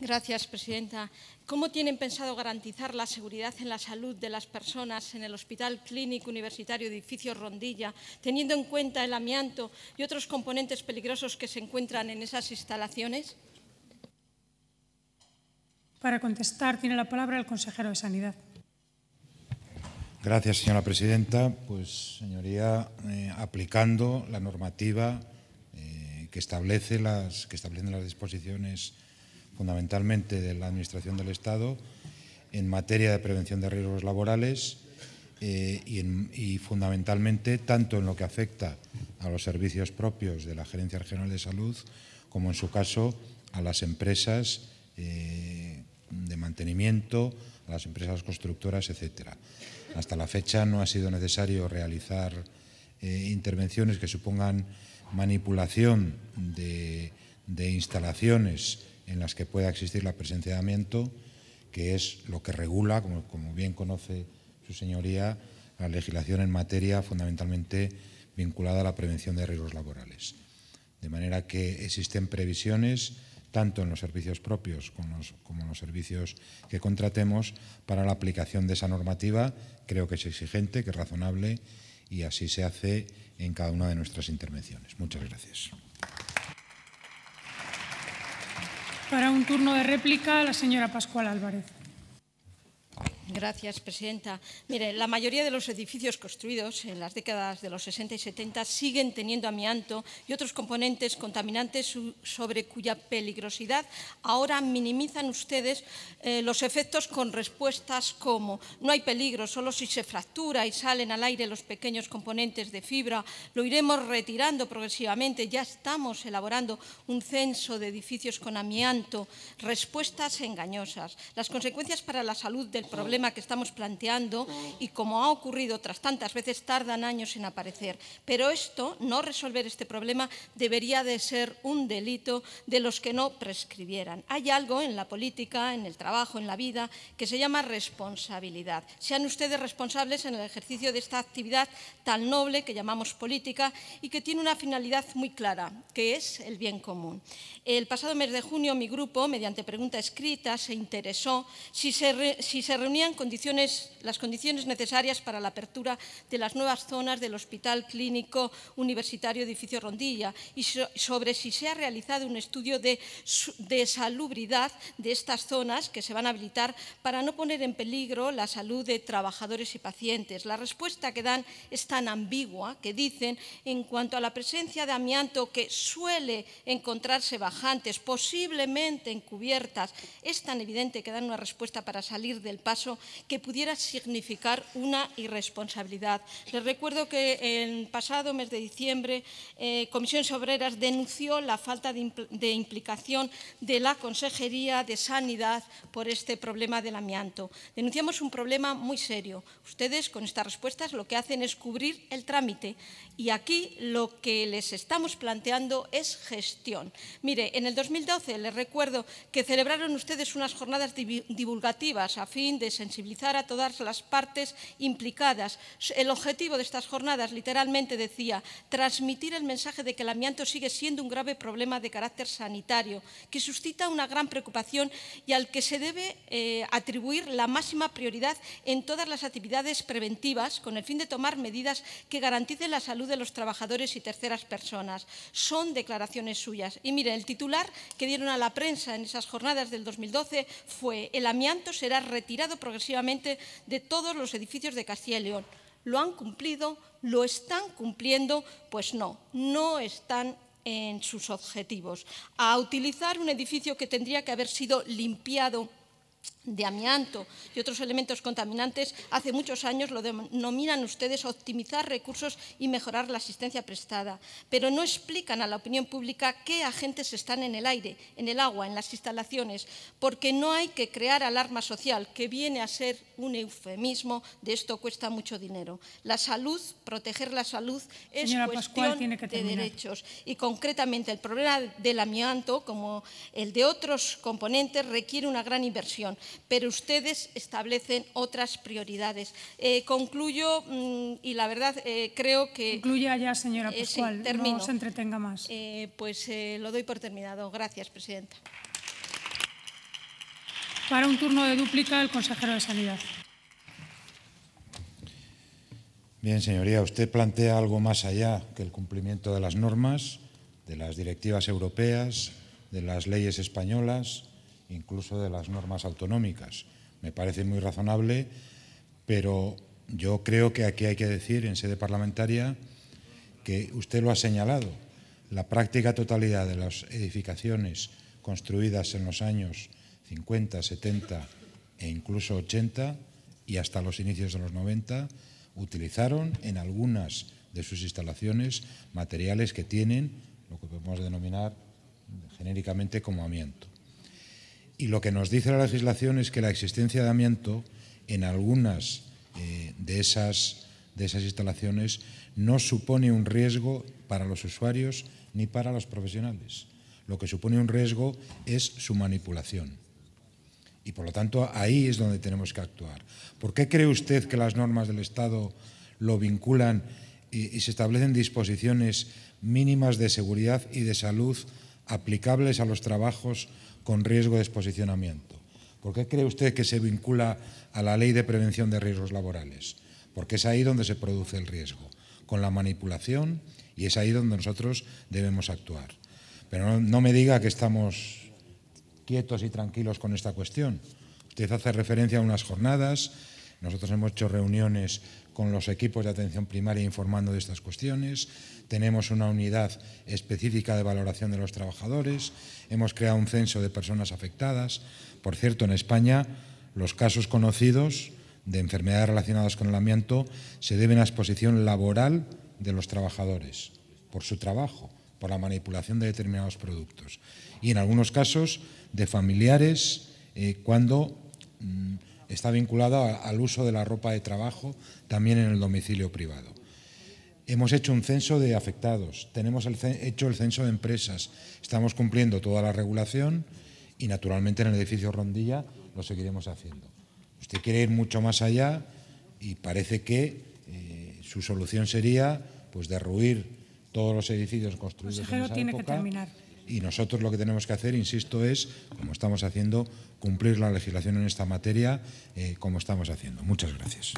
Gracias, presidenta. ¿Cómo tienen pensado garantizar la seguridad en la salud de las personas en el Hospital Clínico Universitario Edificio Rondilla, teniendo en cuenta el amianto y otros componentes peligrosos que se encuentran en esas instalaciones? Para contestar, tiene la palabra el consejero de Sanidad. Gracias, señora presidenta. Pues, señoría, eh, aplicando la normativa eh, que, establece las, que establecen las disposiciones fundamentalmente de la Administración del Estado, en materia de prevención de riesgos laborales eh, y, fundamentalmente tanto en lo que afecta a los servicios propios de la Gerencia General de Salud como en su caso a las empresas eh, de mantenimiento, a las empresas constructoras, etc. Hasta la fecha no ha sido necesario realizar eh, intervenciones que supongan manipulación de, de instalaciones en las que pueda existir la presencia de amianto, que es lo que regula, como, como bien conoce su señoría, la legislación en materia fundamentalmente vinculada a la prevención de riesgos laborales. De manera que existen previsiones, tanto en los servicios propios como en los servicios que contratemos, para la aplicación de esa normativa. Creo que es exigente, que es razonable y así se hace en cada una de nuestras intervenciones. Muchas gracias. Para un turno de réplica, la señora Pascual Álvarez. Gracias, presidenta. Mire, la mayoría de los edificios construidos en las décadas de los 60 y 70 siguen teniendo amianto y otros componentes contaminantes sobre cuya peligrosidad ahora minimizan ustedes eh, los efectos con respuestas como no hay peligro, solo si se fractura y salen al aire los pequeños componentes de fibra, lo iremos retirando progresivamente, ya estamos elaborando un censo de edificios con amianto, respuestas engañosas. Las consecuencias para la salud del problema que estamos planteando y como ha ocurrido otras tantas veces, tardan años en aparecer. Pero esto, no resolver este problema, debería de ser un delito de los que no prescribieran. Hay algo en la política, en el trabajo, en la vida, que se llama responsabilidad. Sean ustedes responsables en el ejercicio de esta actividad tan noble que llamamos política y que tiene una finalidad muy clara, que es el bien común. El pasado mes de junio mi grupo, mediante pregunta escrita, se interesó si se, si se reunían las condiciones necesarias para la apertura de las nuevas zonas del Hospital Clínico Universitario Edificio Rondilla y sobre si se ha realizado un estudio de, de salubridad de estas zonas que se van a habilitar para no poner en peligro la salud de trabajadores y pacientes. La respuesta que dan es tan ambigua que dicen en cuanto a la presencia de amianto que suele encontrarse bajantes, posiblemente encubiertas, es tan evidente que dan una respuesta para salir del paso que pudiera significar una irresponsabilidad. Les recuerdo que el pasado mes de diciembre eh, Comisiones Obreras denunció la falta de, implicación de la Consejería de Sanidad por este problema del amianto. Denunciamos un problema muy serio. Ustedes con estas respuestas lo que hacen es cubrir el trámite y aquí lo que les estamos planteando es gestión. Mire, en el 2012 les recuerdo que celebraron ustedes unas jornadas divulgativas a fin de sensibilizar a todas las partes implicadas. El objetivo de estas jornadas, literalmente decía, transmitir el mensaje de que el amianto sigue siendo un grave problema de carácter sanitario, que suscita una gran preocupación y al que se debe eh, atribuir la máxima prioridad en todas las actividades preventivas, con el fin de tomar medidas que garanticen la salud de los trabajadores y terceras personas. Son declaraciones suyas. Y mire, el titular que dieron a la prensa en esas jornadas del 2012 fue «El amianto será retirado progresivamente de todos los edificios de Castilla y León. ¿Lo han cumplido? ¿Lo están cumpliendo? Pues no, no están en sus objetivos. A utilizar un edificio que tendría que haber sido limpiado de amianto y otros elementos contaminantes, hace muchos años lo denominan ustedes optimizar recursos y mejorar la asistencia prestada, pero no explican a la opinión pública qué agentes están en el aire, en el agua, en las instalaciones, porque no hay que crear alarma social, que viene a ser un eufemismo, de esto cuesta mucho dinero. La salud, proteger la salud, es cuestión de derechos y concretamente el problema del amianto, como el de otros componentes, requiere una gran inversión pero ustedes establecen otras prioridades. Eh, concluyo, mm, y la verdad eh, creo que... Concluya ya, señora eh, Pascual, no se entretenga más. pues lo doy por terminado. Gracias, presidenta. Para un turno de dúplica, el consejero de Sanidad. Bien, señoría, usted plantea algo más allá que el cumplimiento de las normas, de las directivas europeas, de las leyes españolas, incluso de las normas autonómicas. Me parece muy razonable, pero yo creo que aquí hay que decir en sede parlamentaria que usted lo ha señalado, la práctica totalidad de las edificaciones construidas en los años 50, 70 e incluso 80 y hasta los inicios de los 90 utilizaron en algunas de sus instalaciones materiales que tienen lo que podemos denominar genéricamente como amianto. Y lo que nos dice la legislación es que la existencia de amianto en algunas eh, de, esas, de esas instalaciones no supone un riesgo para los usuarios ni para los profesionales. Lo que supone un riesgo es su manipulación. Y por lo tanto ahí es donde tenemos que actuar. ¿Por qué cree usted que las normas del Estado lo vinculan y se establecen disposiciones mínimas de seguridad y de salud aplicables a los trabajos con riesgo de exposicionamiento. ¿Por qué cree usted que se vincula a la ley de prevención de riesgos laborales? Porque es ahí donde se produce el riesgo, con la manipulación y es ahí donde nosotros debemos actuar. Pero no, no me diga que estamos quietos y tranquilos con esta cuestión. Usted hace referencia a unas jornadas, nosotros hemos hecho reuniones con los equipos de atención primaria informando de estas cuestiones, tenemos una unidad específica de valoración de los trabajadores, hemos creado un censo de personas afectadas. Por cierto, en España los casos conocidos de enfermedades relacionadas con el amianto se deben a exposición laboral de los trabajadores, por su trabajo, por la manipulación de determinados productos. Y en algunos casos de familiares eh, cuando mm, está vinculado al uso de la ropa de trabajo también en el domicilio privado. Hemos hecho un censo de afectados, tenemos hecho el censo de empresas, estamos cumpliendo toda la regulación y naturalmente en el edificio Rondilla lo seguiremos haciendo. Usted quiere ir mucho más allá y parece que eh, su solución sería pues derruir todos los edificios construidos en esa tiene que terminar. Y nosotros lo que tenemos que hacer, insisto, es, como estamos haciendo, cumplir la legislación en esta materia, eh, como estamos haciendo. Muchas gracias.